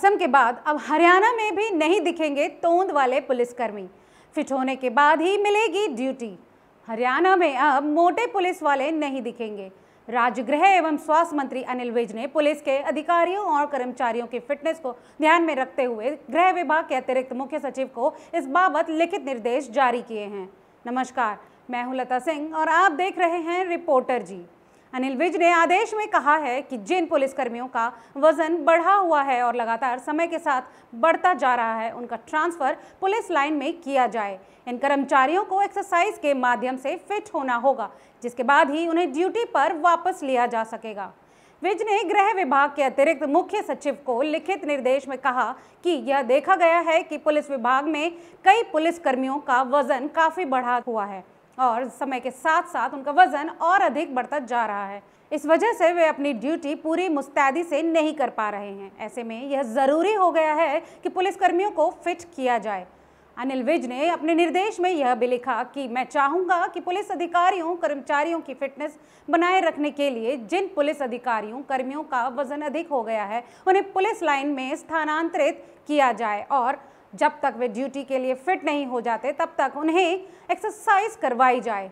असम के बाद अब हरियाणा में भी नहीं दिखेंगे तोंद वाले पुलिसकर्मी फिट होने के बाद ही मिलेगी ड्यूटी हरियाणा में अब मोटे पुलिस वाले नहीं दिखेंगे राज्य गृह एवं स्वास्थ्य मंत्री अनिल विज ने पुलिस के अधिकारियों और कर्मचारियों की फिटनेस को ध्यान में रखते हुए गृह विभाग के अतिरिक्त मुख्य सचिव को इस बाबत लिखित निर्देश जारी किए हैं नमस्कार मैं हूं लता सिंह और आप देख रहे हैं रिपोर्टर जी अनिल विज ने आदेश में कहा है कि जिन पुलिसकर्मियों का वजन बढ़ा हुआ है और लगातार समय के साथ बढ़ता जा रहा है उनका ट्रांसफर पुलिस लाइन में किया जाए इन कर्मचारियों को एक्सरसाइज के माध्यम से फिट होना होगा जिसके बाद ही उन्हें ड्यूटी पर वापस लिया जा सकेगा विज ने गृह विभाग के अतिरिक्त मुख्य सचिव को लिखित निर्देश में कहा कि यह देखा गया है कि पुलिस विभाग में कई पुलिसकर्मियों का वजन काफी बढ़ा हुआ है और समय के साथ साथ उनका वज़न और अधिक बढ़ता जा रहा है इस वजह से वे अपनी ड्यूटी पूरी मुस्तैदी से नहीं कर पा रहे हैं ऐसे में यह ज़रूरी हो गया है कि पुलिसकर्मियों को फिट किया जाए अनिल विज ने अपने निर्देश में यह भी लिखा कि मैं चाहूँगा कि पुलिस अधिकारियों कर्मचारियों की फिटनेस बनाए रखने के लिए जिन पुलिस अधिकारियों कर्मियों का वजन अधिक हो गया है उन्हें पुलिस लाइन में स्थानांतरित किया जाए और जब तक वे ड्यूटी के लिए फिट नहीं हो जाते तब तक उन्हें एक्सरसाइज करवाई जाए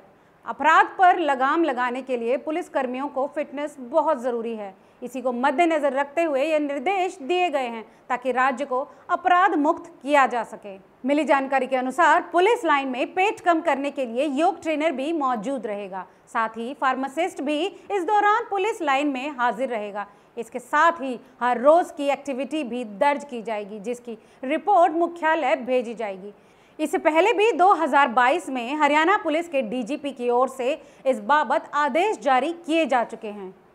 अपराध पर लगाम लगाने के लिए पुलिस कर्मियों को फिटनेस बहुत ज़रूरी है इसी को मद्देनज़र रखते हुए ये निर्देश दिए गए हैं ताकि राज्य को अपराध मुक्त किया जा सके मिली जानकारी के अनुसार पुलिस लाइन में पेट कम करने के लिए योग ट्रेनर भी मौजूद रहेगा साथ ही फार्मासिस्ट भी इस दौरान पुलिस लाइन में हाजिर रहेगा इसके साथ ही हर रोज़ की एक्टिविटी भी दर्ज की जाएगी जिसकी रिपोर्ट मुख्यालय भेजी जाएगी इससे पहले भी 2022 में हरियाणा पुलिस के डीजीपी की ओर से इस बाबत आदेश जारी किए जा चुके हैं